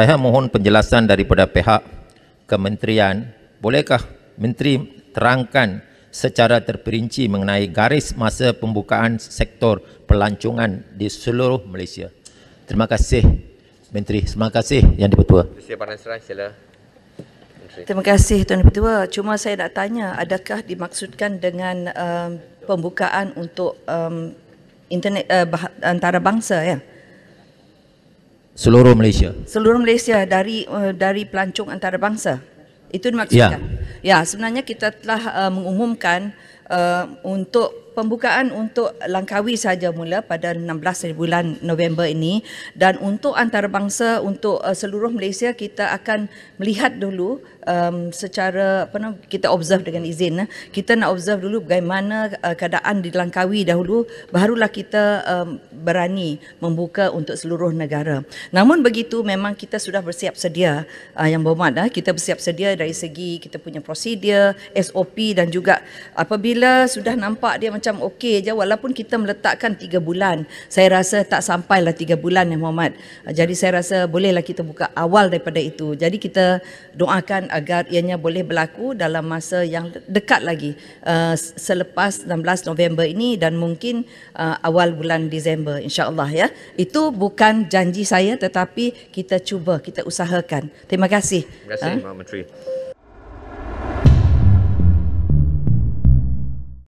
saya mohon penjelasan daripada pihak kementerian, bolehkah menteri terangkan secara terperinci mengenai garis masa pembukaan sektor pelancongan di seluruh Malaysia? Terima kasih menteri. Terima kasih yang dipertua. Terima kasih Tuan Pertua. Cuma saya nak tanya adakah dimaksudkan dengan um, pembukaan untuk um, internet uh, antarabangsa ya? seluruh Malaysia. Seluruh Malaysia dari uh, dari pelancong antarabangsa. Itu dimaksudkan. Ya. ya, sebenarnya kita telah uh, mengumumkan Eh, untuk pembukaan untuk Langkawi saja mula pada 16 bulan November ini dan untuk antarabangsa untuk uh, seluruh Malaysia kita akan melihat dulu um, secara apa nama kita observe dengan izin eh. kita nak observe dulu bagaimana uh, keadaan di Langkawi dahulu barulah kita um, berani membuka untuk seluruh negara namun begitu memang kita sudah bersiap sedia uh, yang bermakna eh. kita bersiap sedia dari segi kita punya prosedur SOP dan juga apabila bila sudah nampak dia macam okey je walaupun kita meletakkan tiga bulan saya rasa tak sampai lah tiga bulan ya Muhammad jadi saya rasa bolehlah kita buka awal daripada itu jadi kita doakan agar ianya boleh berlaku dalam masa yang dekat lagi uh, selepas 16 November ini dan mungkin uh, awal bulan Disember insyaallah ya itu bukan janji saya tetapi kita cuba kita usahakan terima kasih terima kasih uh. Eh. Muhammad Tri